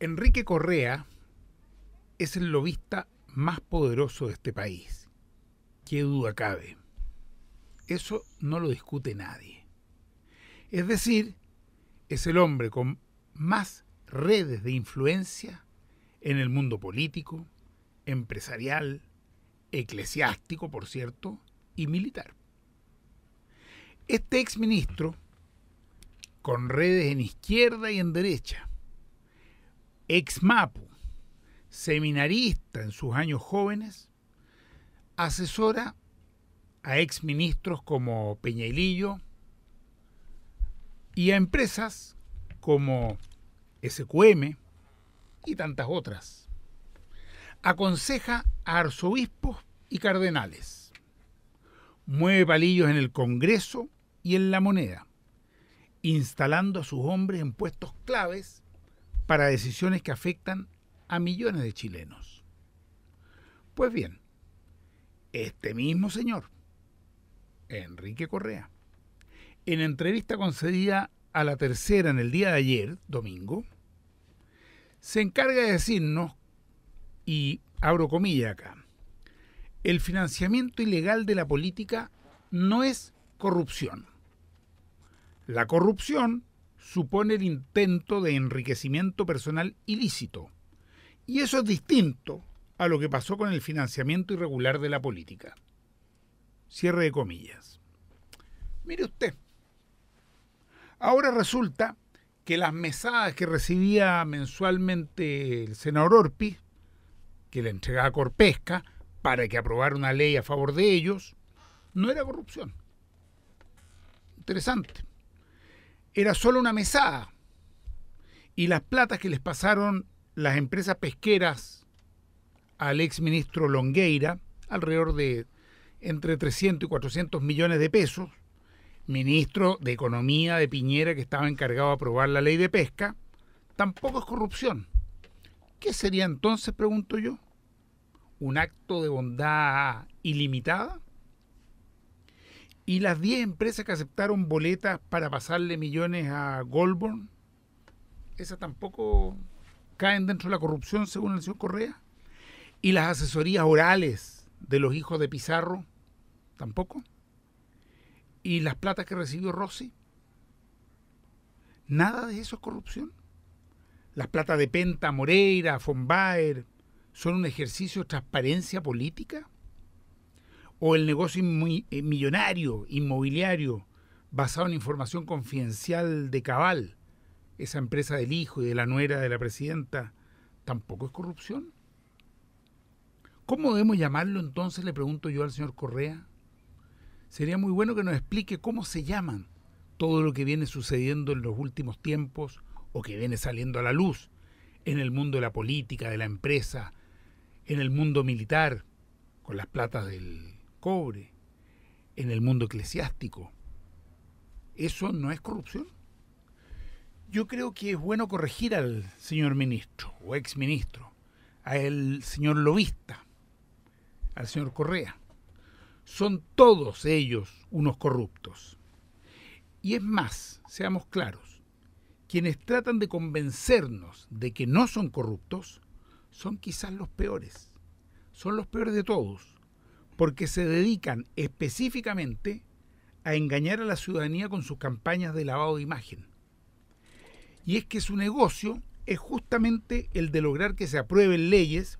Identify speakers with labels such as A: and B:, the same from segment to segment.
A: Enrique Correa es el lobista más poderoso de este país. Qué duda cabe. Eso no lo discute nadie. Es decir, es el hombre con más redes de influencia en el mundo político, empresarial, eclesiástico, por cierto, y militar. Este exministro, con redes en izquierda y en derecha, ex Mapu, seminarista en sus años jóvenes, asesora a exministros como Peñailillo, y a empresas como SQM y tantas otras. Aconseja a arzobispos y cardenales. Mueve palillos en el Congreso y en la moneda, instalando a sus hombres en puestos claves para decisiones que afectan a millones de chilenos. Pues bien, este mismo señor, Enrique Correa, en entrevista concedida a la tercera en el día de ayer, domingo, se encarga de decirnos, y abro comillas acá, el financiamiento ilegal de la política no es corrupción. La corrupción supone el intento de enriquecimiento personal ilícito. Y eso es distinto a lo que pasó con el financiamiento irregular de la política. Cierre de comillas. Mire usted. Ahora resulta que las mesadas que recibía mensualmente el senador Orpi, que le entregaba Corpesca para que aprobara una ley a favor de ellos, no era corrupción. Interesante. Era solo una mesada. Y las platas que les pasaron las empresas pesqueras al exministro Longueira, alrededor de entre 300 y 400 millones de pesos, ministro de Economía de Piñera que estaba encargado de aprobar la ley de pesca, tampoco es corrupción. ¿Qué sería entonces, pregunto yo? ¿Un acto de bondad ilimitada? ¿Y las 10 empresas que aceptaron boletas para pasarle millones a Goldborn? ¿Esas tampoco caen dentro de la corrupción, según el señor Correa? ¿Y las asesorías orales de los hijos de Pizarro? ¿Tampoco? ¿Y las platas que recibió Rossi? Nada de eso es corrupción. Las platas de Penta, Moreira, Von son un ejercicio de transparencia política. O el negocio eh, millonario, inmobiliario, basado en información confidencial de Cabal, esa empresa del hijo y de la nuera de la presidenta, tampoco es corrupción. ¿Cómo debemos llamarlo entonces? Le pregunto yo al señor Correa sería muy bueno que nos explique cómo se llaman todo lo que viene sucediendo en los últimos tiempos o que viene saliendo a la luz en el mundo de la política, de la empresa, en el mundo militar, con las platas del cobre, en el mundo eclesiástico. ¿Eso no es corrupción? Yo creo que es bueno corregir al señor ministro o exministro, al señor lobista, al señor Correa son todos ellos unos corruptos. Y es más, seamos claros, quienes tratan de convencernos de que no son corruptos son quizás los peores, son los peores de todos, porque se dedican específicamente a engañar a la ciudadanía con sus campañas de lavado de imagen. Y es que su negocio es justamente el de lograr que se aprueben leyes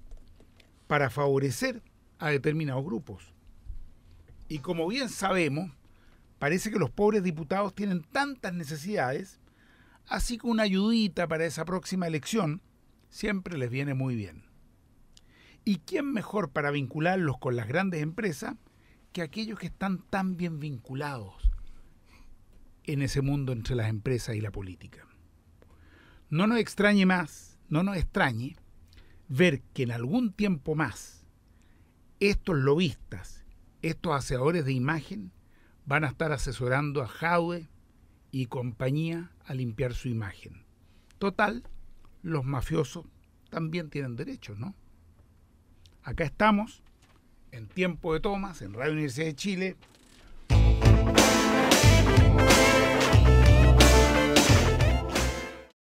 A: para favorecer a determinados grupos y como bien sabemos, parece que los pobres diputados tienen tantas necesidades, así que una ayudita para esa próxima elección siempre les viene muy bien. ¿Y quién mejor para vincularlos con las grandes empresas que aquellos que están tan bien vinculados en ese mundo entre las empresas y la política? No nos extrañe más, no nos extrañe ver que en algún tiempo más estos lobistas estos aseadores de imagen van a estar asesorando a Jadwe y compañía a limpiar su imagen. Total, los mafiosos también tienen derechos, ¿no? Acá estamos, en tiempo de tomas, en Radio Universidad de Chile,